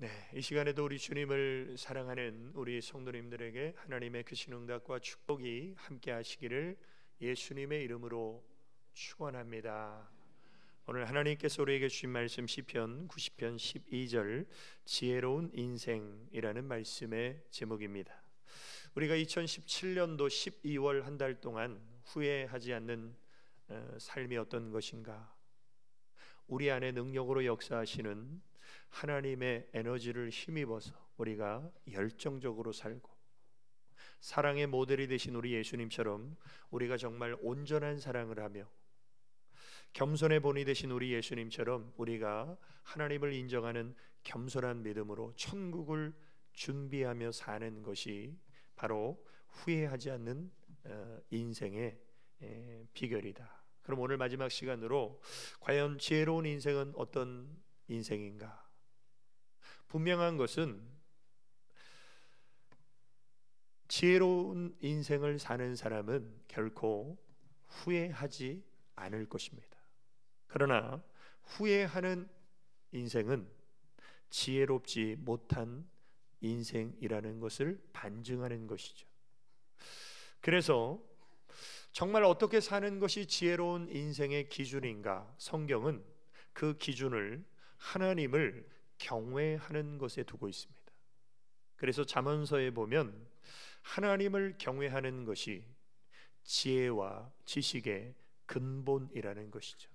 네, 이 시간에도 우리 주님을 사랑하는 우리 성도님들에게 하나님의 크신 응답과 축복이 함께 하시기를 예수님의 이름으로 축원합니다. 오늘 하나님께서 우리에게 주신 말씀 시편 90편 12절 지혜로운 인생이라는 말씀의 제목입니다. 우리가 2017년도 12월 한 달 동안 후회하지 않는 어, 삶이 어떤 것인가? 우리 안에 능력으로 역사하시는 하나님의 에너지를 힘입어서 우리가 열정적으로 살고 사랑의 모델이 되신 우리 예수님처럼 우리가 정말 온전한 사랑을 하며 겸손의 본이 되신 우리 예수님처럼 우리가 하나님을 인정하는 겸손한 믿음으로 천국을 준비하며 사는 것이 바로 후회하지 않는 어, 인생의 비결이다. 그럼 오늘 마지막 시간으로 과연 지혜로운 인생은 어떤 인생인가? 분명한 것은 지혜로운 인생을 사는 사람은 결코 후회하지 않을 것입니다. 그러나 후회하는 인생은 지혜롭지 못한 인생이라는 것을 반증하는 것이죠. 그래서 정말 어떻게 사는 것이 지혜로운 인생의 기준인가? 성경은 그 기준을 하나님을 경외하는 것에 두고 있습니다. 그래서 잠언서에 보면 하나님을 경외하는 것이 지혜와 지식의 근본이라는 것이죠.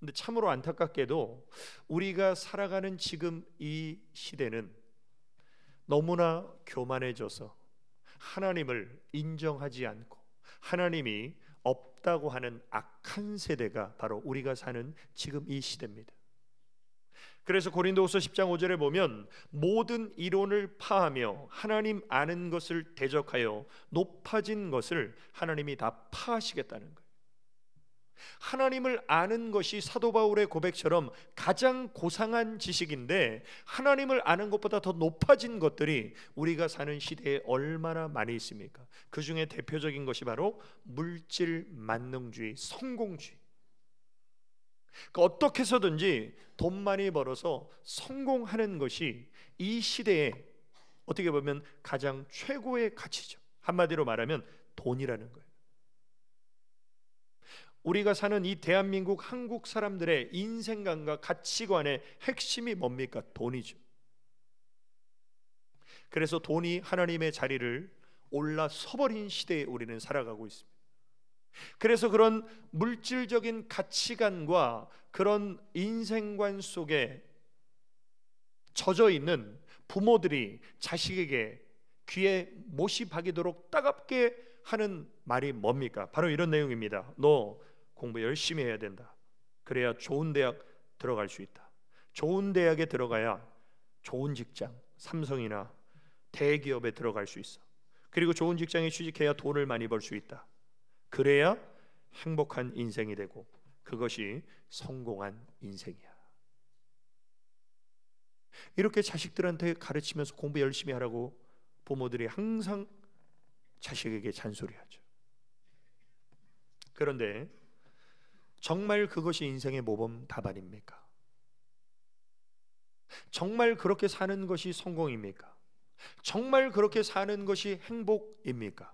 근데 참으로 안타깝게도 우리가 살아가는 지금 이 시대는 너무나 교만해져서 하나님을 인정하지 않고 하나님이 없다고 하는 악한 세대가 바로 우리가 사는 지금 이 시대입니다. 그래서 고린도후서 10장 5절에 보면 모든 이론을 파하며 하나님 아는 것을 대적하여 높아진 것을 하나님이 다 파하시겠다는 거예요. 하나님을 아는 것이 사도 바울의 고백처럼 가장 고상한 지식인데 하나님을 아는 것보다 더 높아진 것들이 우리가 사는 시대에 얼마나 많이 있습니까? 그 중에 대표적인 것이 바로 물질 만능주의, 성공주의. 그러니까 어떻게 해서든지 돈 많이 벌어서 성공하는 것이 이 시대에 어떻게 보면 가장 최고의 가치죠. 한마디로 말하면 돈이라는 거예요. 우리가 사는 이 대한민국 한국 사람들의 인생관과 가치관의 핵심이 뭡니까? 돈이죠. 그래서 돈이 하나님의 자리를 올라서버린 시대에 우리는 살아가고 있습니다. 그래서 그런 물질적인 가치관과 그런 인생관 속에 젖어 있는 부모들이 자식에게 귀에 못이 박이도록 따갑게 하는 말이 뭡니까? 바로 이런 내용입니다. 너 공부 열심히 해야 된다. 그래야 좋은 대학 들어갈 수 있다. 좋은 대학에 들어가야 좋은 직장, 삼성이나 대기업에 들어갈 수 있어. 그리고 좋은 직장에 취직해야 돈을 많이 벌 수 있다. 그래야 행복한 인생이 되고 그것이 성공한 인생이야. 이렇게 자식들한테 가르치면서 공부 열심히 하라고 부모들이 항상 자식에게 잔소리하죠. 그런데 정말 그것이 인생의 모범 답안입니까? 정말 그렇게 사는 것이 성공입니까? 정말 그렇게 사는 것이 행복입니까?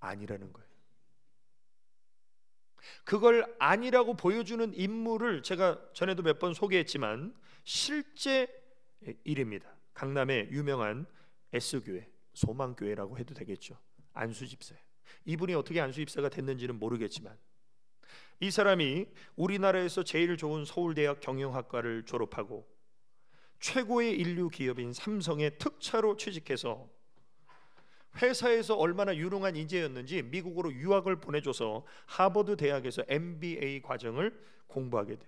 아니라는 거예요. 그걸 아니라고 보여주는 인물을 제가 전에도 몇 번 소개했지만 실제 일입니다. 강남의 유명한 S교회, 소망교회라고 해도 되겠죠. 안수 집사예요. 이분이 어떻게 안수 집사가 됐는지는 모르겠지만 이 사람이 우리나라에서 제일 좋은 서울대학 경영학과를 졸업하고 최고의 인류 기업인 삼성의 특차로 취직해서 회사에서 얼마나 유능한 인재였는지 미국으로 유학을 보내줘서 하버드 대학에서 MBA 과정을 공부하게 돼.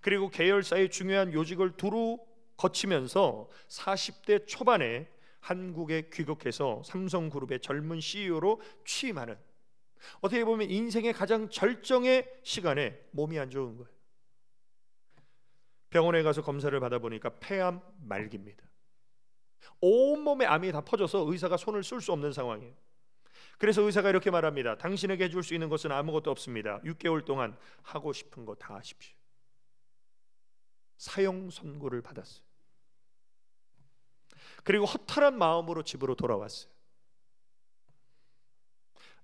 그리고 계열사의 중요한 요직을 두루 거치면서 40대 초반에 한국에 귀국해서 삼성그룹의 젊은 CEO로 취임하는 어떻게 보면 인생의 가장 절정의 시간에 몸이 안 좋은 거예요. 병원에 가서 검사를 받아보니까 폐암 말기입니다. 온몸에 암이 다 퍼져서 의사가 손을 쓸 수 없는 상황이에요. 그래서 의사가 이렇게 말합니다. 당신에게 해줄 수 있는 것은 아무것도 없습니다. 6개월 동안 하고 싶은 거 다 하십시오. 사형 선고를 받았어요. 그리고 허탈한 마음으로 집으로 돌아왔어요.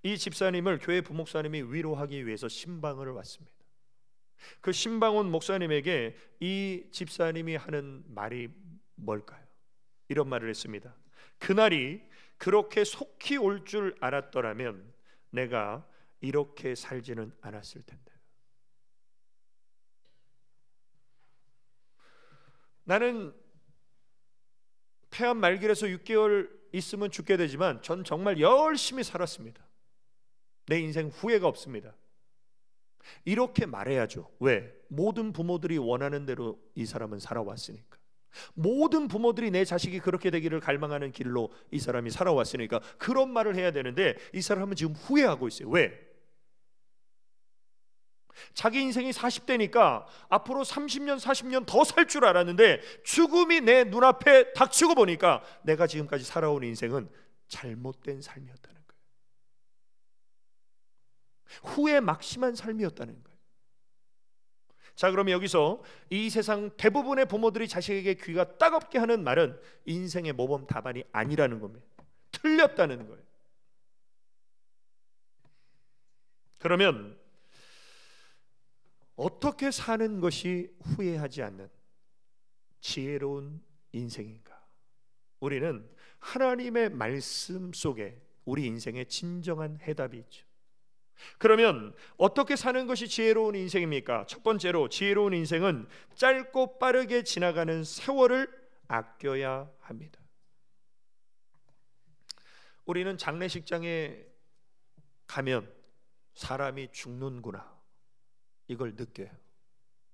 이 집사님을 교회 부목사님이 위로하기 위해서 신방을 왔습니다. 그 신방원 목사님에게 이 집사님이 하는 말이 뭘까요? 이런 말을 했습니다. 그날이 그렇게 속히 올 줄 알았더라면 내가 이렇게 살지는 않았을 텐데. 나는 폐암 말기에서 6개월 있으면 죽게 되지만 전 정말 열심히 살았습니다. 내 인생 후회가 없습니다. 이렇게 말해야죠. 왜? 모든 부모들이 원하는 대로 이 사람은 살아왔으니까. 모든 부모들이 내 자식이 그렇게 되기를 갈망하는 길로 이 사람이 살아왔으니까 그런 말을 해야 되는데 이 사람은 지금 후회하고 있어요. 왜? 자기 인생이 40대니까 앞으로 30년, 40년 더 살 줄 알았는데 죽음이 내 눈앞에 닥치고 보니까 내가 지금까지 살아온 인생은 잘못된 삶이었다는 거예요. 후회 막심한 삶이었다는 거예요. 자, 그럼 여기서 이 세상 대부분의 부모들이 자식에게 귀가 따갑게 하는 말은 인생의 모범 답안이 아니라는 겁니다. 틀렸다는 거예요. 그러면 어떻게 사는 것이 후회하지 않는 지혜로운 인생인가? 우리는 하나님의 말씀 속에 우리 인생의 진정한 해답이 있죠. 그러면 어떻게 사는 것이 지혜로운 인생입니까? 첫 번째로 지혜로운 인생은 짧고 빠르게 지나가는 세월을 아껴야 합니다. 우리는 장례식장에 가면 사람이 죽는구나 이걸 느껴요.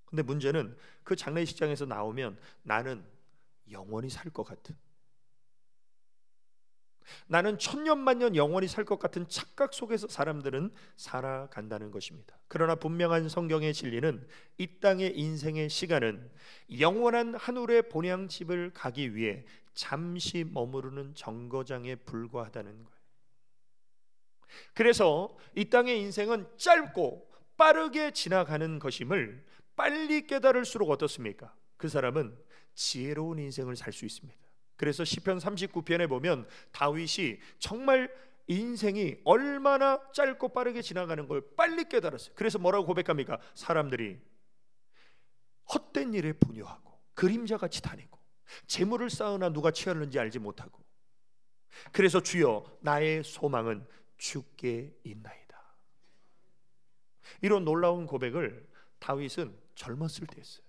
근데 문제는 그 장례식장에서 나오면 나는 영원히 살 것 같은 나는 천년만년 영원히 살 것 같은 착각 속에서 사람들은 살아간다는 것입니다. 그러나 분명한 성경의 진리는 이 땅의 인생의 시간은 영원한 하늘의 본향집을 가기 위해 잠시 머무르는 정거장에 불과하다는 거예요. 그래서 이 땅의 인생은 짧고 빠르게 지나가는 것임을 빨리 깨달을수록 어떻습니까? 그 사람은 지혜로운 인생을 살 수 있습니다. 그래서 시편 39편에 보면 다윗이 정말 인생이 얼마나 짧고 빠르게 지나가는 걸 빨리 깨달았어요. 그래서 뭐라고 고백합니까? 사람들이 헛된 일에 분유하고 그림자같이 다니고 재물을 쌓으나 누가 취하는지 알지 못하고 그래서 주여 나의 소망은 주께 있나이다. 이런 놀라운 고백을 다윗은 젊었을 때 했어요.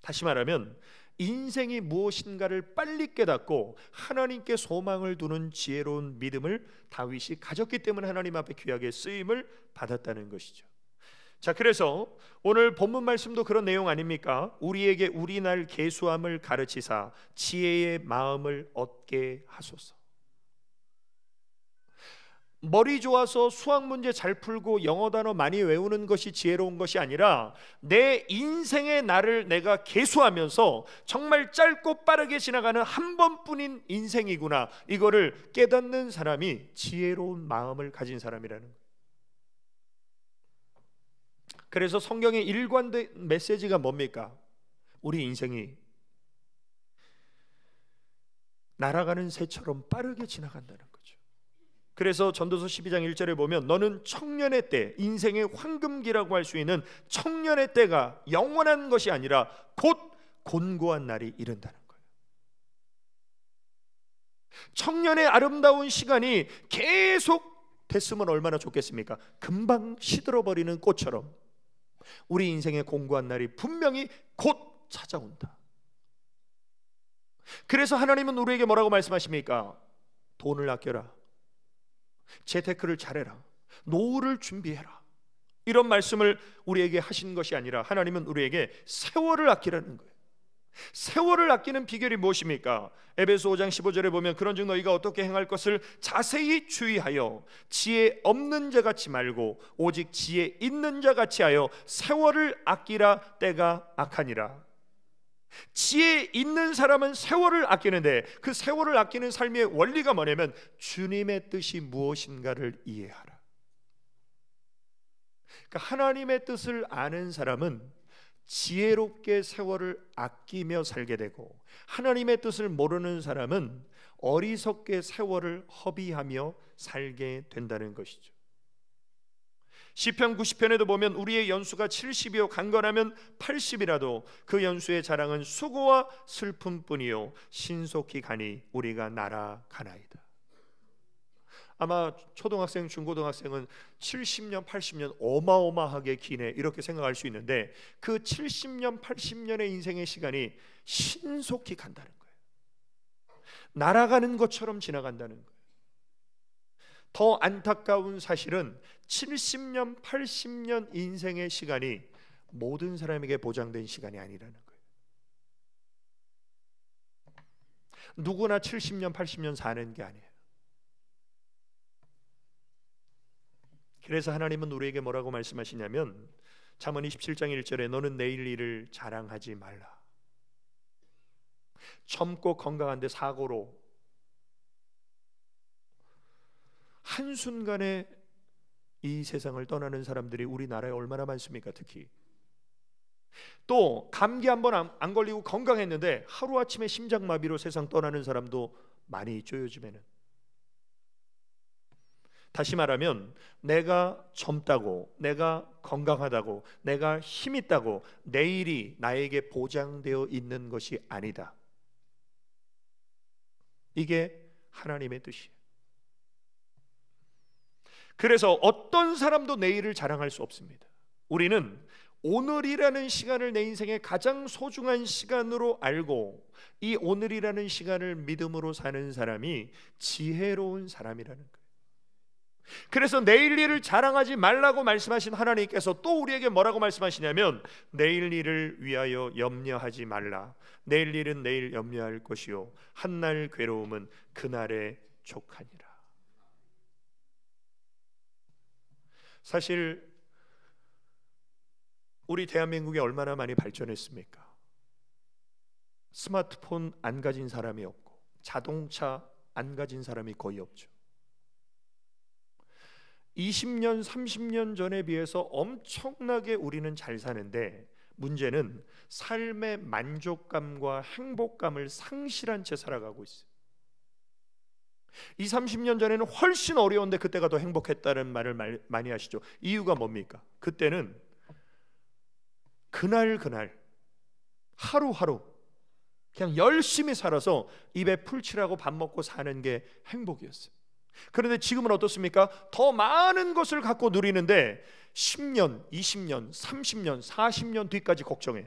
다시 말하면 인생이 무엇인가를 빨리 깨닫고 하나님께 소망을 두는 지혜로운 믿음을 다윗이 가졌기 때문에 하나님 앞에 귀하게 쓰임을 받았다는 것이죠. 자, 그래서 오늘 본문 말씀도 그런 내용 아닙니까? 우리에게 우리날 계수함을 가르치사 지혜의 마음을 얻게 하소서. 머리 좋아서 수학 문제 잘 풀고 영어 단어 많이 외우는 것이 지혜로운 것이 아니라 내 인생의 날을 내가 개수하면서 정말 짧고 빠르게 지나가는 한 번뿐인 인생이구나 이거를 깨닫는 사람이 지혜로운 마음을 가진 사람이라는 거예요. 그래서 성경의 일관된 메시지가 뭡니까? 우리 인생이 날아가는 새처럼 빠르게 지나간다는 그래서 전도서 12장 1절에 보면 너는 청년의 때 인생의 황금기라고 할 수 있는 청년의 때가 영원한 것이 아니라 곧 곤고한 날이 이른다는 거예요. 청년의 아름다운 시간이 계속 됐으면 얼마나 좋겠습니까? 금방 시들어 버리는 꽃처럼 우리 인생의 곤고한 날이 분명히 곧 찾아온다. 그래서 하나님은 우리에게 뭐라고 말씀하십니까? 돈을 아껴라. 재테크를 잘해라. 노후를 준비해라. 이런 말씀을 우리에게 하신 것이 아니라 하나님은 우리에게 세월을 아끼라는 거예요. 세월을 아끼는 비결이 무엇입니까? 에베소 5장 15절에 보면 그런즉 너희가 어떻게 행할 것을 자세히 주의하여 지혜 없는 자 같이 말고 오직 지혜 있는 자 같이 하여 세월을 아끼라 때가 악하니라. 지혜 있는 사람은 세월을 아끼는데 그 세월을 아끼는 삶의 원리가 뭐냐면 주님의 뜻이 무엇인가를 이해하라. 그러니까 하나님의 뜻을 아는 사람은 지혜롭게 세월을 아끼며 살게 되고 하나님의 뜻을 모르는 사람은 어리석게 세월을 허비하며 살게 된다는 것이죠. 시편 90편에도 보면 우리의 연수가 70이요 강건하면 80이라도 그 연수의 자랑은 수고와 슬픔뿐이요 신속히 가니 우리가 날아가나이다. 아마 초등학생, 중고등학생은 70년, 80년 어마어마하게 기네 이렇게 생각할 수 있는데 그 70년, 80년의 인생의 시간이 신속히 간다는 거예요. 날아가는 것처럼 지나간다는 거예요. 더 안타까운 사실은 70년, 80년 인생의 시간이 모든 사람에게 보장된 시간이 아니라는 거예요. 누구나 70년, 80년 사는 게 아니에요. 그래서 하나님은 우리에게 뭐라고 말씀하시냐면 잠언 27장 1절에 너는 내일 일을 자랑하지 말라. 젊고 건강한데 사고로 한순간에 이 세상을 떠나는 사람들이 우리나라에 얼마나 많습니까? 특히 또 감기 한번 안 걸리고 건강했는데 하루 아침에 심장 마비로 세상 떠나는 사람도 많이 있죠 요즘에는. 다시 말하면 내가 젊다고 내가 건강하다고 내가 힘 있다고 내일이 나에게 보장되어 있는 것이 아니다. 이게 하나님의 뜻이에요. 그래서 어떤 사람도 내일을 자랑할 수 없습니다. 우리는 오늘이라는 시간을 내 인생의 가장 소중한 시간으로 알고 이 오늘이라는 시간을 믿음으로 사는 사람이 지혜로운 사람이라는 거예요. 그래서 내일 일을 자랑하지 말라고 말씀하신 하나님께서 또 우리에게 뭐라고 말씀하시냐면 내일 일을 위하여 염려하지 말라. 내일 일은 내일 염려할 것이요 한 날 괴로움은 그날의 족하니라. 사실 우리 대한민국이 얼마나 많이 발전했습니까? 스마트폰 안 가진 사람이 없고 자동차 안 가진 사람이 거의 없죠. 20년, 30년 전에 비해서 엄청나게 우리는 잘 사는데 문제는 삶의 만족감과 행복감을 상실한 채 살아가고 있어요. 이 30년 전에는 훨씬 어려운데 그때가 더 행복했다는 말을 많이 하시죠. 이유가 뭡니까? 그때는 그날 그날 하루하루 그냥 열심히 살아서 입에 풀칠하고 밥 먹고 사는 게 행복이었어요. 그런데 지금은 어떻습니까? 더 많은 것을 갖고 누리는데 10년, 20년, 30년, 40년 뒤까지 걱정해요.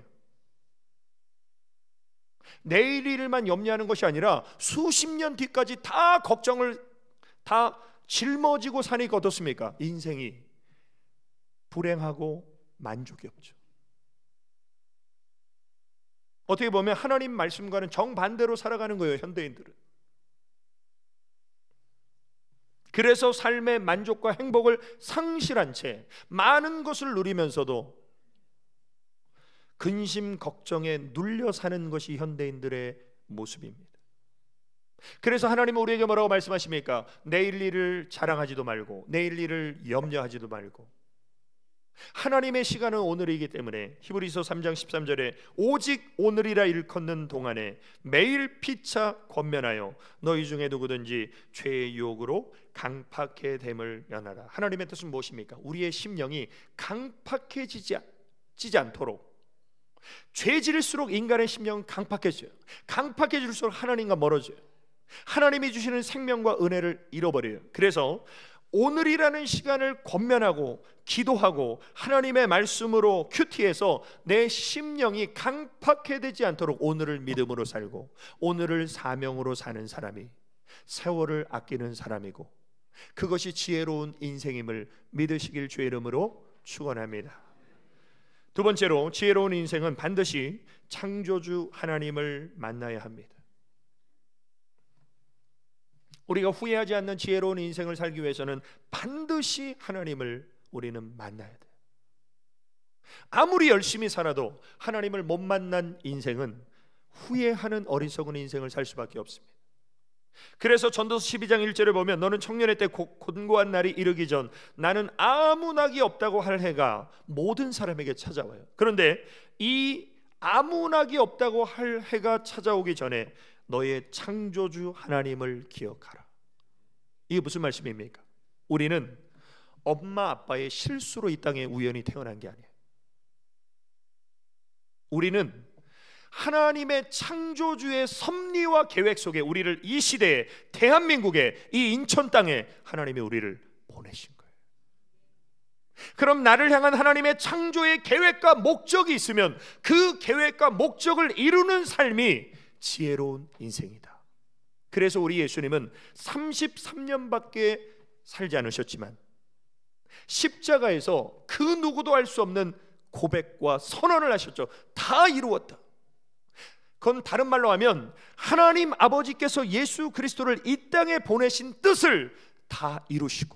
내일 일만 염려하는 것이 아니라 수십 년 뒤까지 다 걱정을 다 짊어지고 사니까 어떻습니까? 인생이 불행하고 만족이 없죠. 어떻게 보면 하나님 말씀과는 정반대로 살아가는 거예요, 현대인들은. 그래서 삶의 만족과 행복을 상실한 채 많은 것을 누리면서도 근심 걱정에 눌려 사는 것이 현대인들의 모습입니다. 그래서 하나님은 우리에게 뭐라고 말씀하십니까? 내일 일을 자랑하지도 말고 내일 일을 염려하지도 말고 하나님의 시간은 오늘이기 때문에 히브리서 3장 13절에 오직 오늘이라 일컫는 동안에 매일 피차 권면하여 너희 중에 누구든지 죄의 유혹으로 강팍해 됨을 면하라. 하나님의 뜻은 무엇입니까? 우리의 심령이 강팍해지지 않도록 죄질일수록 인간의 심령은 강팍해져요. 강팍해질수록 하나님과 멀어져요. 하나님이 주시는 생명과 은혜를 잃어버려요. 그래서 오늘이라는 시간을 권면하고 기도하고 하나님의 말씀으로 큐티해서 내 심령이 강팍해되지 않도록 오늘을 믿음으로 살고 오늘을 사명으로 사는 사람이 세월을 아끼는 사람이고 그것이 지혜로운 인생임을 믿으시길 주의 이름으로 축원합니다. 두 번째로 지혜로운 인생은 반드시 창조주 하나님을 만나야 합니다. 우리가 후회하지 않는 지혜로운 인생을 살기 위해서는 반드시 하나님을 우리는 만나야 돼요. 아무리 열심히 살아도 하나님을 못 만난 인생은 후회하는 어리석은 인생을 살 수밖에 없습니다. 그래서 전도서 12장 1절을 보면 너는 청년의 때 곤고한 날이 이르기 전 나는 아무 낙이 없다고 할 해가 모든 사람에게 찾아와요. 그런데 이 아무 낙이 없다고 할 해가 찾아오기 전에 너의 창조주 하나님을 기억하라. 이게 무슨 말씀입니까? 우리는 엄마 아빠의 실수로 이 땅에 우연히 태어난 게 아니에요. 우리는 하나님의 창조주의 섭리와 계획 속에 우리를 이 시대에 대한민국에 이 인천 땅에 하나님이 우리를 보내신 거예요. 그럼 나를 향한 하나님의 창조의 계획과 목적이 있으면 그 계획과 목적을 이루는 삶이 지혜로운 인생이다. 그래서 우리 예수님은 33년밖에 살지 않으셨지만 십자가에서 그 누구도 알 수 없는 고백과 선언을 하셨죠. 다 이루었다. 그건 다른 말로 하면 하나님 아버지께서 예수 그리스도를 이 땅에 보내신 뜻을 다 이루시고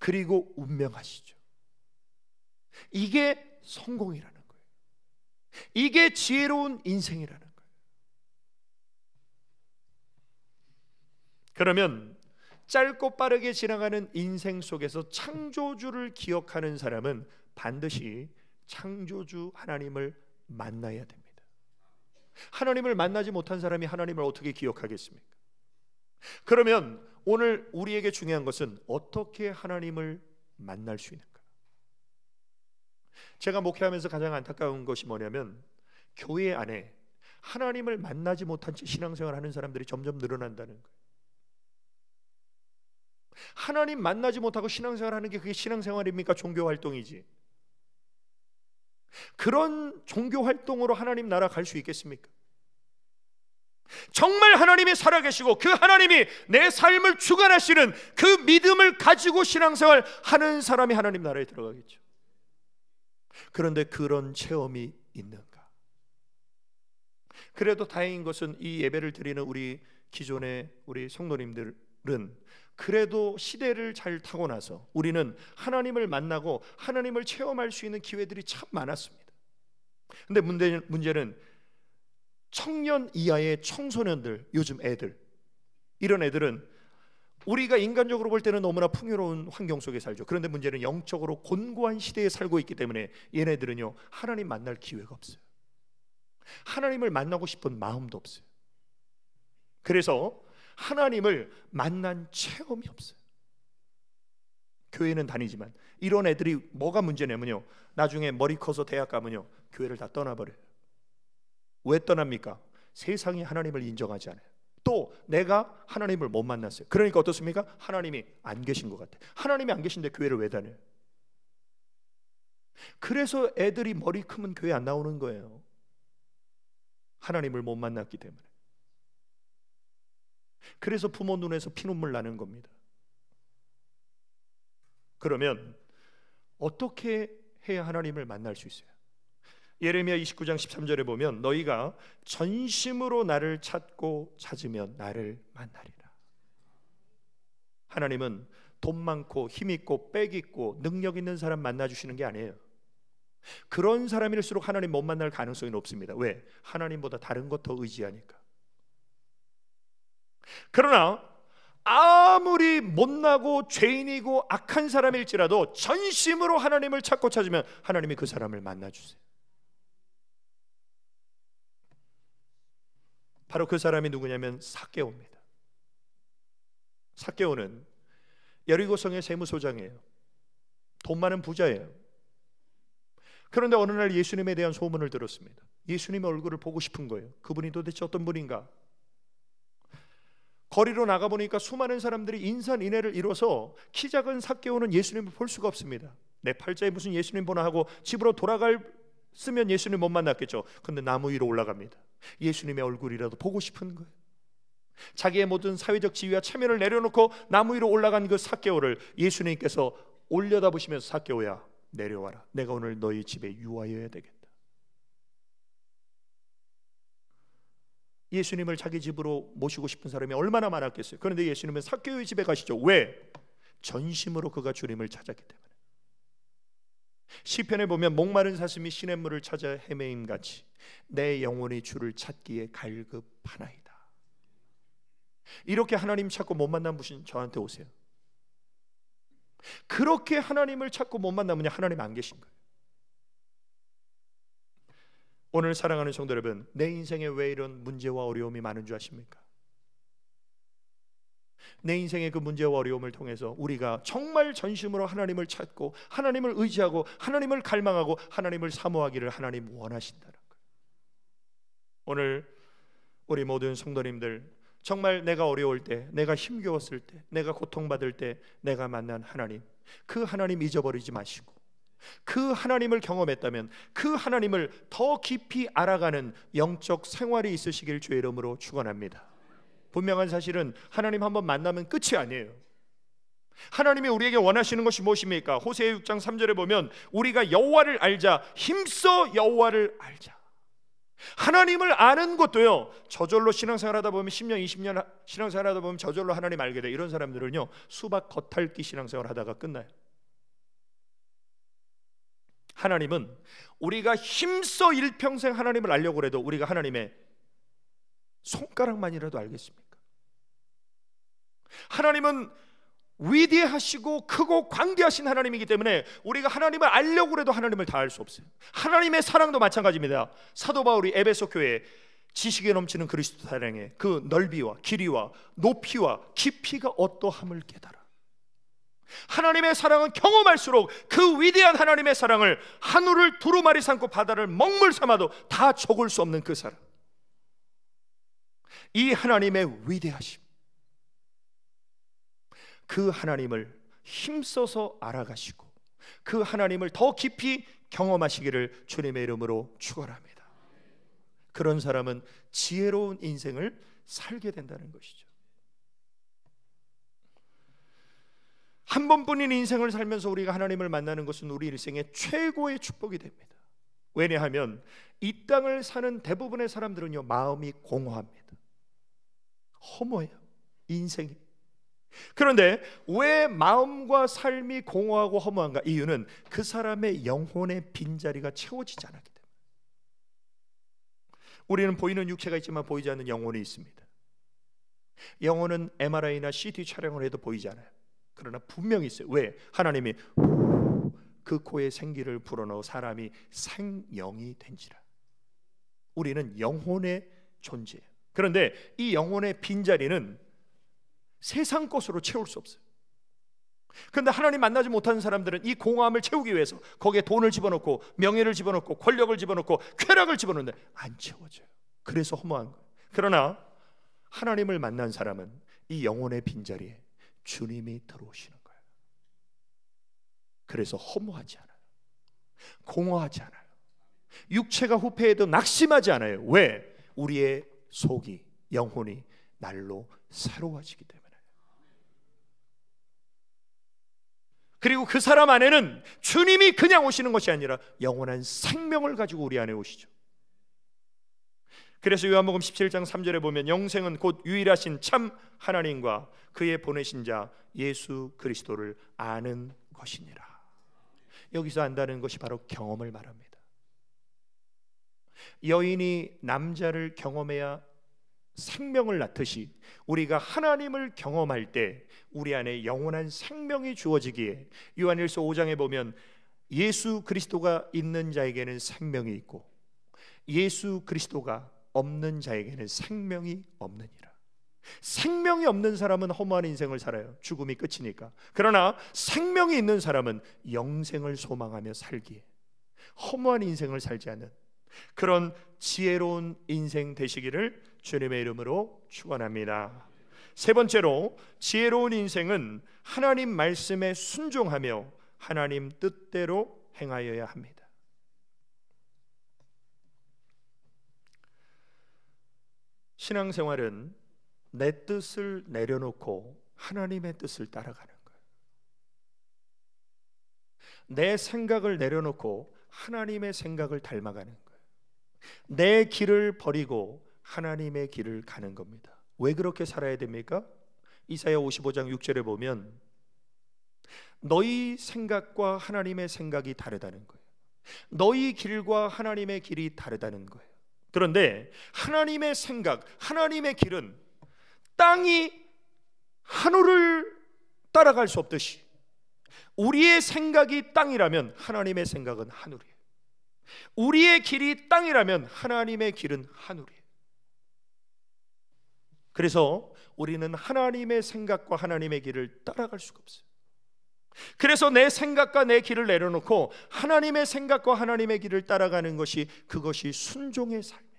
그리고 운명하시죠. 이게 성공이라는 거예요. 이게 지혜로운 인생이라는 거예요. 그러면 짧고 빠르게 지나가는 인생 속에서 창조주를 기억하는 사람은 반드시 창조주 하나님을 만나야 됩니다. 하나님을 만나지 못한 사람이 하나님을 어떻게 기억하겠습니까? 그러면 오늘 우리에게 중요한 것은 어떻게 하나님을 만날 수 있는가? 제가 목회하면서 가장 안타까운 것이 뭐냐면 교회 안에 하나님을 만나지 못한 채 신앙생활 하는 사람들이 점점 늘어난다는 거예요. 하나님 만나지 못하고 신앙생활 하는 게 그게 신앙생활입니까? 종교 활동이지. 그런 종교 활동으로 하나님 나라 갈 수 있겠습니까? 정말 하나님이 살아계시고 그 하나님이 내 삶을 주관하시는 그 믿음을 가지고 신앙생활 하는 사람이 하나님 나라에 들어가겠죠. 그런데 그런 체험이 있는가? 그래도 다행인 것은 이 예배를 드리는 우리 기존의 우리 성도님들은 그래도 시대를 잘 타고나서 우리는 하나님을 만나고 하나님을 체험할 수 있는 기회들이 참 많았습니다. 근데 문제는, 문제는 청년 이하의 청소년들, 요즘 애들, 이런 애들은 우리가 인간적으로 볼 때는 너무나 풍요로운 환경 속에 살죠. 그런데 문제는 영적으로 곤고한 시대에 살고 있기 때문에 얘네들은요, 하나님 만날 기회가 없어요. 하나님을 만나고 싶은 마음도 없어요. 그래서 하나님을 만난 체험이 없어요. 교회는 다니지만 이런 애들이 뭐가 문제냐면요. 나중에 머리 커서 대학 가면요. 교회를 다 떠나버려요. 왜 떠납니까? 세상이 하나님을 인정하지 않아요. 또 내가 하나님을 못 만났어요. 그러니까 어떻습니까? 하나님이 안 계신 것 같아요. 하나님이 안 계신데 교회를 왜 다녀요? 그래서 애들이 머리 크면 교회 안 나오는 거예요. 하나님을 못 만났기 때문에. 그래서 부모 눈에서 피눈물 나는 겁니다. 그러면 어떻게 해야 하나님을 만날 수 있어요? 예레미야 29장 13절에 보면 너희가 전심으로 나를 찾고 찾으면 나를 만나리라. 하나님은 돈 많고 힘 있고 빽 있고 능력 있는 사람 만나 주시는 게 아니에요. 그런 사람일수록 하나님 못 만날 가능성이 높습니다. 왜? 하나님보다 다른 것 더 의지하니까. 그러나 아무리 못나고 죄인이고 악한 사람일지라도 전심으로 하나님을 찾고 찾으면 하나님이 그 사람을 만나 주세요. 바로 그 사람이 누구냐면 사개오입니다. 사개오는 여리고성의 세무소장이에요. 돈 많은 부자예요. 그런데 어느 날 예수님에 대한 소문을 들었습니다. 예수님의 얼굴을 보고 싶은 거예요. 그분이 도대체 어떤 분인가? 거리로 나가보니까 수많은 사람들이 인산인해를 이뤄서 키 작은 삭개오는 예수님을 볼 수가 없습니다. 내 팔자에 무슨 예수님 보나 하고 집으로 돌아갈 쓰면 예수님 못 만났겠죠. 근데 나무 위로 올라갑니다. 예수님의 얼굴이라도 보고 싶은 거예요. 자기의 모든 사회적 지위와 체면을 내려놓고 나무 위로 올라간 그 삭개오를 예수님께서 올려다보시면서 삭개오야 내려와라. 내가 오늘 너희 집에 유하여야 되겠다. 예수님을 자기 집으로 모시고 싶은 사람이 얼마나 많았겠어요. 그런데 예수님은 사케오의 집에 가시죠. 왜? 전심으로 그가 주님을 찾았기 때문에. 시편에 보면 목마른 사슴이 시냇물을 찾아 헤매임 같이 내 영혼이 주를 찾기에 갈급하나이다. 이렇게 하나님 찾고 못 만난 분신 저한테 오세요. 그렇게 하나님을 찾고 못 만나면 하나님 안 계신 거예요. 오늘 사랑하는 성도 여러분, 내 인생에 왜 이런 문제와 어려움이 많은 줄 아십니까? 내 인생의 그 문제와 어려움을 통해서 우리가 정말 전심으로 하나님을 찾고 하나님을 의지하고 하나님을 갈망하고 하나님을 사모하기를 하나님 원하신다는 거 오늘 우리 모든 성도님들 정말 내가 어려울 때, 내가 힘겨웠을 때, 내가 고통받을 때 내가 만난 하나님 그 하나님 잊어버리지 마시고 그 하나님을 경험했다면 그 하나님을 더 깊이 알아가는 영적 생활이 있으시길 주의 이름으로 축원합니다. 분명한 사실은 하나님 한번 만나면 끝이 아니에요. 하나님이 우리에게 원하시는 것이 무엇입니까? 호세의 6장 3절에 보면 우리가 여호와를 알자 힘써 여호와를 알자. 하나님을 아는 것도요. 저절로 신앙생활하다 보면 10년, 20년 신앙생활하다 보면 저절로 하나님 알게 돼. 이런 사람들은요. 수박 겉핥기 신앙생활하다가 끝나요. 하나님은 우리가 힘써 일평생 하나님을 알려고 해도 우리가 하나님의 손가락만이라도 알겠습니까? 하나님은 위대하시고 크고 광대하신 하나님이기 때문에 우리가 하나님을 알려고 해도 하나님을 다 알 수 없어요. 하나님의 사랑도 마찬가지입니다. 사도 바울이 에베소 교회에 지식에 넘치는 그리스도 사랑의 그 넓이와 길이와 높이와 깊이가 어떠함을 깨달아. 하나님의 사랑은 경험할수록 그 위대한 하나님의 사랑을 하늘을 두루마리 삼고 바다를 먹물 삼아도 다 적을 수 없는 그 사랑. 이 하나님의 위대하심. 그 하나님을 힘써서 알아가시고 그 하나님을 더 깊이 경험하시기를 주님의 이름으로 축원합니다. 그런 사람은 지혜로운 인생을 살게 된다는 것이죠. 한 번뿐인 인생을 살면서 우리가 하나님을 만나는 것은 우리 일생의 최고의 축복이 됩니다. 왜냐하면 이 땅을 사는 대부분의 사람들은요 마음이 공허합니다. 허무해요 인생이. 그런데 왜 마음과 삶이 공허하고 허무한가? 이유는 그 사람의 영혼의 빈 자리가 채워지지 않기 때문에. 우리는 보이는 육체가 있지만 보이지 않는 영혼이 있습니다. 영혼은 MRI나 CT 촬영을 해도 보이지 않아요. 그러나 분명히 있어요. 왜? 하나님이 그 코에 생기를 불어넣어 사람이 생영이 된지라. 우리는 영혼의 존재예요. 그런데 이 영혼의 빈자리는 세상 것으로 채울 수 없어요. 그런데 하나님 만나지 못하는 사람들은 이 공허함을 채우기 위해서 거기에 돈을 집어넣고 명예를 집어넣고 권력을 집어넣고 쾌락을 집어넣는데 안 채워져요. 그래서 허무한 거예요. 그러나 하나님을 만난 사람은 이 영혼의 빈자리에 주님이 들어오시는 거예요. 그래서 허무하지 않아요. 공허하지 않아요. 육체가 후패해도 낙심하지 않아요. 왜? 우리의 속이 영혼이 날로 새로워지기 때문에. 그리고 그 사람 안에는 주님이 그냥 오시는 것이 아니라 영원한 생명을 가지고 우리 안에 오시죠. 그래서 요한복음 17장 3절에 보면 영생은 곧 유일하신 참 하나님과 그의 보내신 자 예수 그리스도를 아는 것이니라. 여기서 안다는 것이 바로 경험을 말합니다. 여인이 남자를 경험해야 생명을 낳듯이 우리가 하나님을 경험할 때 우리 안에 영원한 생명이 주어지기에 요한일서 5장에 보면 예수 그리스도가 있는 자에게는 생명이 있고 예수 그리스도가 없는 자에게는 생명이 없느니라. 생명이 없는 사람은 허무한 인생을 살아요. 죽음이 끝이니까. 그러나 생명이 있는 사람은 영생을 소망하며 살기에 허무한 인생을 살지 않는 그런 지혜로운 인생 되시기를 주님의 이름으로 축원합니다. 세 번째로 지혜로운 인생은 하나님 말씀에 순종하며 하나님 뜻대로 행하여야 합니다. 신앙생활은 내 뜻을 내려놓고 하나님의 뜻을 따라가는 거예요. 내 생각을 내려놓고 하나님의 생각을 닮아가는 거예요. 내 길을 버리고 하나님의 길을 가는 겁니다. 왜 그렇게 살아야 됩니까? 이사야 55장 6절에 보면 너희 생각과 하나님의 생각이 다르다는 거예요. 너희 길과 하나님의 길이 다르다는 거예요. 그런데 하나님의 생각, 하나님의 길은 땅이 하늘을 따라갈 수 없듯이 우리의 생각이 땅이라면 하나님의 생각은 하늘이에요. 우리의 길이 땅이라면 하나님의 길은 하늘이에요. 그래서 우리는 하나님의 생각과 하나님의 길을 따라갈 수가 없어요. 그래서 내 생각과 내 길을 내려놓고 하나님의 생각과 하나님의 길을 따라가는 것이 그것이 순종의 삶이에요.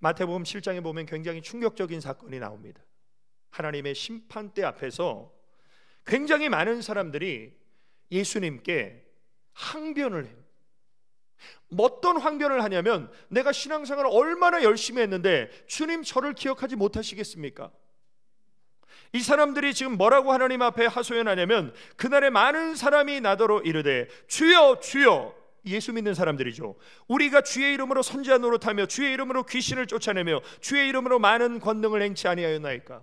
마태복음 7장에 보면 굉장히 충격적인 사건이 나옵니다. 하나님의 심판대 앞에서 굉장히 많은 사람들이 예수님께 항변을 해요. 어떤 항변을 하냐면 내가 신앙생활을 얼마나 열심히 했는데 주님 저를 기억하지 못하시겠습니까? 이 사람들이 지금 뭐라고 하나님 앞에 하소연하냐면 그날에 많은 사람이 나더러 이르되 주여 주여 예수 믿는 사람들이죠. 우리가 주의 이름으로 선지자 노릇하며 주의 이름으로 귀신을 쫓아내며 주의 이름으로 많은 권능을 행치 아니하였나이까.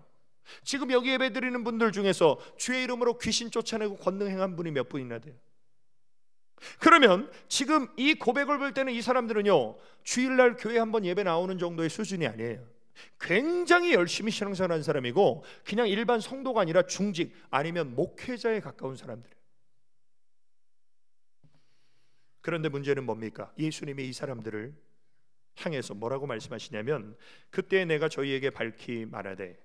지금 여기 예배 드리는 분들 중에서 주의 이름으로 귀신 쫓아내고 권능 행한 분이 몇 분이나 돼요? 그러면 지금 이 고백을 볼 때는 이 사람들은요. 주일날 교회 한번 예배 나오는 정도의 수준이 아니에요. 굉장히 열심히 신앙생활한 사람이고 그냥 일반 성도가 아니라 중직 아니면 목회자에 가까운 사람들. 그런데 문제는 뭡니까? 예수님이 이 사람들을 향해서 뭐라고 말씀하시냐면 그때 내가 저희에게 밝히 말하되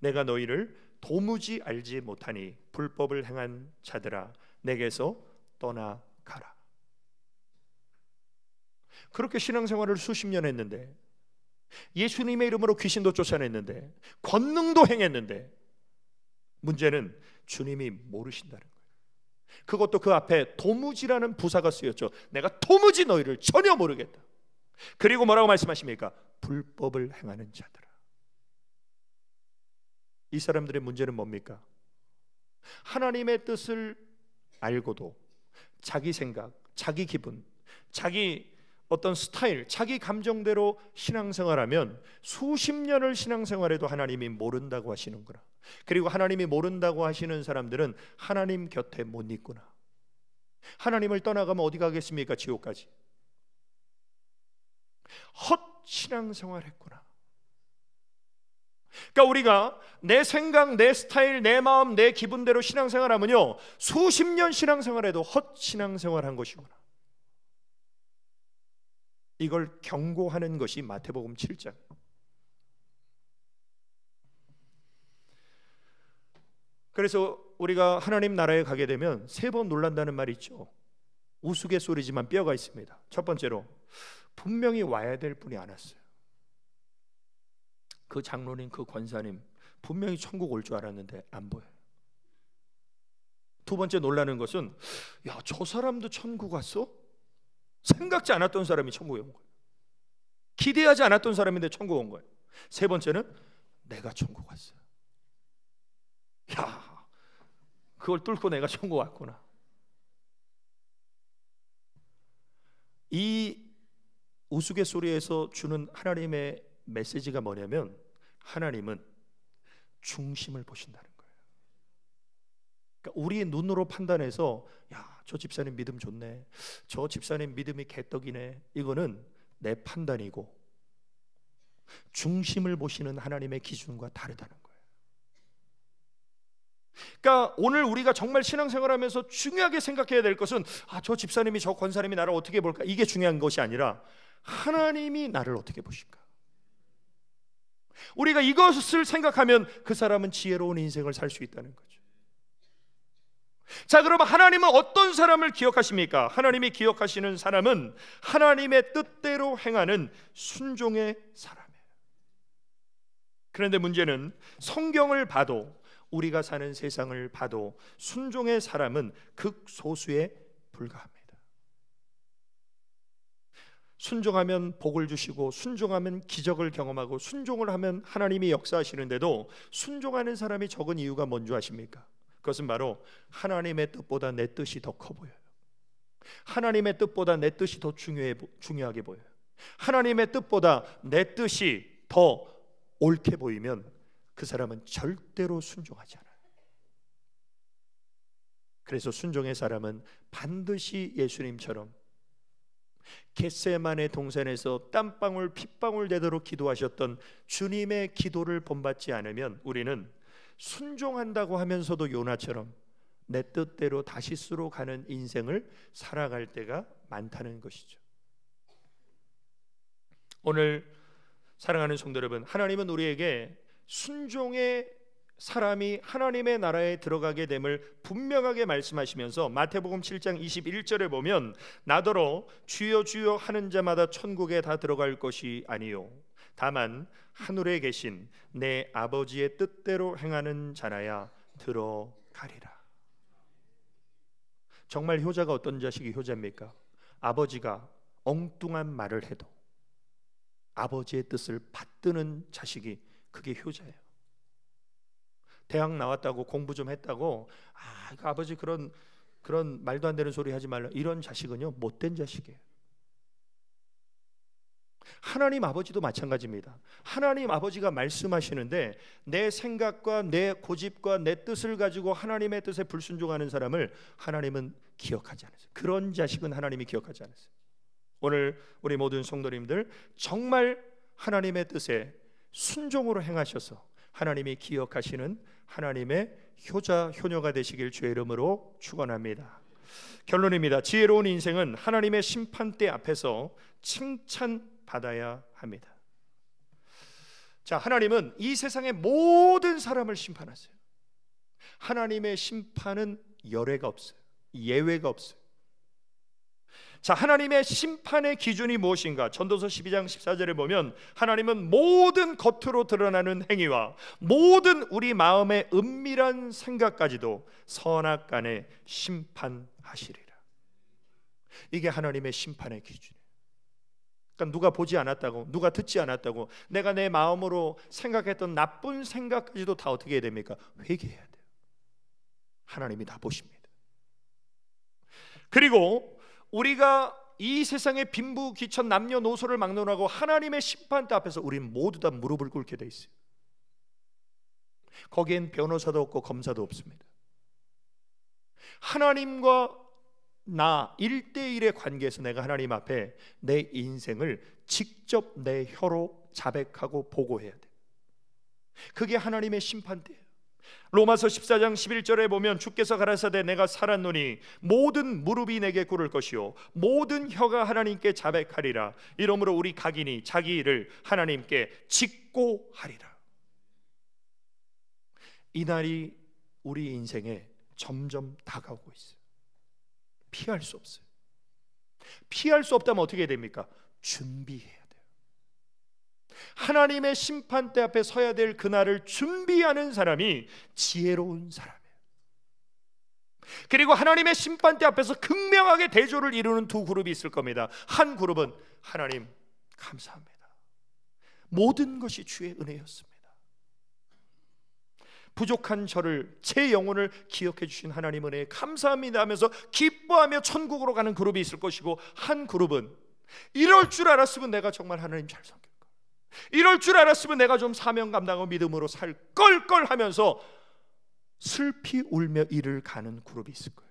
내가 너희를 도무지 알지 못하니 불법을 행한 자들아 내게서 떠나가라. 그렇게 신앙생활을 수십 년 했는데 예수님의 이름으로 귀신도 쫓아냈는데 권능도 행했는데 문제는 주님이 모르신다는 거예요. 그것도 그 앞에 도무지라는 부사가 쓰였죠. 내가 도무지 너희를 전혀 모르겠다. 그리고 뭐라고 말씀하십니까? 불법을 행하는 자들아. 이 사람들의 문제는 뭡니까? 하나님의 뜻을 알고도 자기 생각, 자기 기분, 자기 어떤 스타일, 자기 감정대로 신앙생활하면 수십 년을 신앙생활해도 하나님이 모른다고 하시는구나. 그리고 하나님이 모른다고 하시는 사람들은 하나님 곁에 못 있구나. 하나님을 떠나가면 어디 가겠습니까? 지옥까지. 헛 신앙생활 했구나. 그러니까 우리가 내 생각, 내 스타일, 내 마음, 내 기분대로 신앙생활하면요. 수십 년 신앙생활해도 헛 신앙생활한 것이구나. 이걸 경고하는 것이 마태복음 7장. 그래서 우리가 하나님 나라에 가게 되면 세 번 놀란다는 말이 있죠. 우스갯소리지만 뼈가 있습니다. 첫 번째로 분명히 와야 될 분이 안 왔어요. 그 장로님, 그 권사님 분명히 천국 올 줄 알았는데 안 보여요. 두 번째 놀라는 것은 야, 저 사람도 천국 왔어? 생각지 않았던 사람이 천국에 온 거예요. 기대하지 않았던 사람인데 천국 온 거예요. 세 번째는 내가 천국 왔어요. 야, 그걸 뚫고 내가 천국 왔구나. 이 우스갯소리에서 주는 하나님의 메시지가 뭐냐면 하나님은 중심을 보신다 그러니까 우리의 눈으로 판단해서 야, 저 집사님 믿음 좋네. 저 집사님 믿음이 개떡이네. 이거는 내 판단이고 중심을 보시는 하나님의 기준과 다르다는 거예요. 그러니까 오늘 우리가 정말 신앙생활하면서 중요하게 생각해야 될 것은 아, 저 집사님이 저 권사님이 나를 어떻게 볼까? 이게 중요한 것이 아니라 하나님이 나를 어떻게 보실까? 우리가 이것을 생각하면 그 사람은 지혜로운 인생을 살 수 있다는 거죠. 자, 그러면 하나님은 어떤 사람을 기억하십니까? 하나님이 기억하시는 사람은 하나님의 뜻대로 행하는 순종의 사람이에요. 그런데 문제는 성경을 봐도 우리가 사는 세상을 봐도 순종의 사람은 극소수에 불과합니다. 순종하면 복을 주시고 순종하면 기적을 경험하고 순종을 하면 하나님이 역사하시는데도 순종하는 사람이 적은 이유가 뭔지 아십니까? 그것은 바로 하나님의 뜻보다 내 뜻이 더 커 보여요. 하나님의 뜻보다 내 뜻이 더 중요해, 중요하게 보여요. 하나님의 뜻보다 내 뜻이 더 옳게 보이면 그 사람은 절대로 순종하지 않아요. 그래서 순종의 사람은 반드시 예수님처럼 겟세만의 동산에서 땀방울 핏방울 되도록 기도하셨던 주님의 기도를 본받지 않으면 우리는 순종한다고 하면서도 요나처럼 내 뜻대로 다시스로 가는 인생을 살아갈 때가 많다는 것이죠. 오늘 사랑하는 성도 여러분, 하나님은 우리에게 순종의 사람이 하나님의 나라에 들어가게 됨을 분명하게 말씀하시면서 마태복음 7장 21절에 보면 나더러 주여 주여 하는 자마다 천국에 다 들어갈 것이 아니요 다만 하늘에 계신 내 아버지의 뜻대로 행하는 자라야 들어가리라. 정말 효자가 어떤 자식이 효자입니까? 아버지가 엉뚱한 말을 해도 아버지의 뜻을 받드는 자식이 그게 효자예요. 대학 나왔다고 공부 좀 했다고 아 아버지 그런 그런 말도 안 되는 소리 하지 말라 이런 자식은요 못된 자식이에요. 하나님 아버지도 마찬가지입니다. 하나님 아버지가 말씀하시는데 내 생각과 내 고집과 내 뜻을 가지고 하나님의 뜻에 불순종하는 사람을 하나님은 기억하지 않으세요. 그런 자식은 하나님이 기억하지 않으세요. 오늘 우리 모든 성도님들 정말 하나님의 뜻에 순종으로 행하셔서 하나님이 기억하시는 하나님의 효자 효녀가 되시길 주의 이름으로 축원합니다. 결론입니다. 지혜로운 인생은 하나님의 심판대 앞에서 칭찬 받아야 합니다. 자, 하나님은 이 세상의 모든 사람을 심판하세요. 하나님의 심판은 열애가 없어요. 예외가 없어요. 자, 하나님의 심판의 기준이 무엇인가? 전도서 12장 14절에 보면 하나님은 모든 겉으로 드러나는 행위와 모든 우리 마음의 은밀한 생각까지도 선악 간에 심판하시리라. 이게 하나님의 심판의 기준. 그러니까 누가 보지 않았다고, 누가 듣지 않았다고, 내가 내 마음으로 생각했던 나쁜 생각까지도 다 어떻게 해야 됩니까? 회개해야 돼요. 하나님이 다 보십니다. 그리고 우리가 이 세상의 빈부 귀천 남녀노소를 막론하고 하나님의 심판대 앞에서 우린 모두 다 무릎을 꿇게 돼 있어요. 거기엔 변호사도 없고 검사도 없습니다. 하나님과 나일대일의 관계에서 내가 하나님 앞에 내 인생을 직접 내 혀로 자백하고 보고해야 돼. 그게 하나님의 심판대예요. 로마서 14장 11절에 보면 주께서 가라사대 내가 살았노니 모든 무릎이 내게 꿇을 것이요 모든 혀가 하나님께 자백하리라 이러므로 우리 각인이 자기 일을 하나님께 직고 하리라 이날이 우리 인생에 점점 다가오고 있어요 피할 수 없어요. 피할 수 없다면 어떻게 됩니까? 준비해야 돼요. 하나님의 심판대 앞에 서야 될 그날을 준비하는 사람이 지혜로운 사람이에요. 그리고 하나님의 심판대 앞에서 극명하게 대조를 이루는 두 그룹이 있을 겁니다. 한 그룹은 하나님 감사합니다. 모든 것이 주의 은혜였습니다. 부족한 저를 제 영혼을 기억해 주신 하나님 은혜 에 감사합니다 하면서 기뻐하며 천국으로 가는 그룹이 있을 것이고 한 그룹은 이럴 줄 알았으면 내가 정말 하나님 잘 섬길 까 이럴 줄 알았으면 내가 좀 사명 감당하고 믿음으로 살 걸걸 하면서 슬피 울며 일을 가는 그룹이 있을 거예요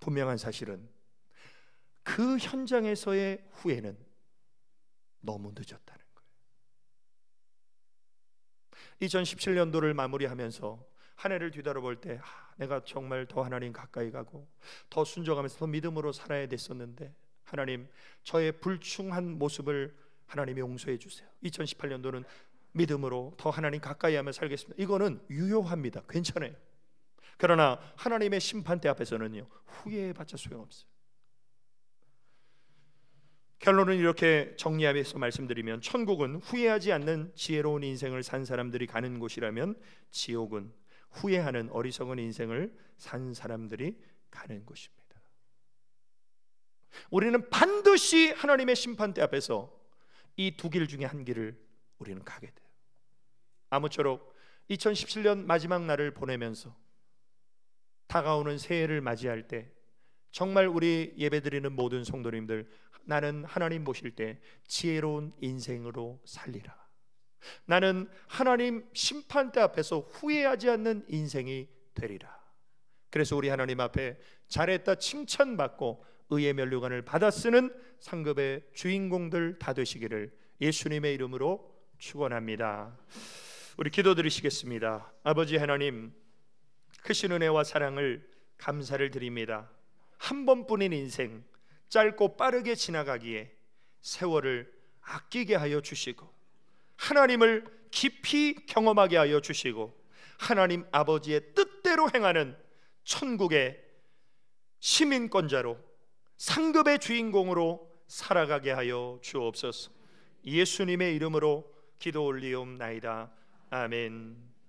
분명한 사실은 그 현장에서의 후회는 너무 늦었다 2017년도를 마무리하면서 한 해를 뒤돌아볼 때 아, 내가 정말 더 하나님 가까이 가고 더 순종하면서 더 믿음으로 살아야 됐었는데 하나님 저의 불충한 모습을 하나님 용서해 주세요. 2018년도는 믿음으로 더 하나님 가까이 하며 살겠습니다. 이거는 유효합니다. 괜찮아요. 그러나 하나님의 심판대 앞에서는요 후회받자 소용없어요. 결론은 이렇게 정리하면서 말씀드리면 천국은 후회하지 않는 지혜로운 인생을 산 사람들이 가는 곳이라면 지옥은 후회하는 어리석은 인생을 산 사람들이 가는 곳입니다. 우리는 반드시 하나님의 심판대 앞에서 이 두 길 중에 한 길을 우리는 가게 돼요. 아무쪼록 2017년 마지막 날을 보내면서 다가오는 새해를 맞이할 때 정말 우리 예배드리는 모든 성도님들 나는 하나님 보실 때 지혜로운 인생으로 살리라. 나는 하나님 심판대 앞에서 후회하지 않는 인생이 되리라. 그래서 우리 하나님 앞에 잘했다 칭찬받고 의의 면류관을 받아 쓰는 상급의 주인공들 다 되시기를 예수님의 이름으로 축원합니다. 우리 기도드리시겠습니다. 아버지 하나님 크신 은혜와 사랑을 감사를 드립니다. 한 번뿐인 인생 짧고 빠르게 지나가기에 세월을 아끼게 하여 주시고 하나님을 깊이 경험하게 하여 주시고 하나님 아버지의 뜻대로 행하는 천국의 시민권자로 상급의 주인공으로 살아가게 하여 주옵소서. 예수님의 이름으로 기도 올리옵나이다. 아멘.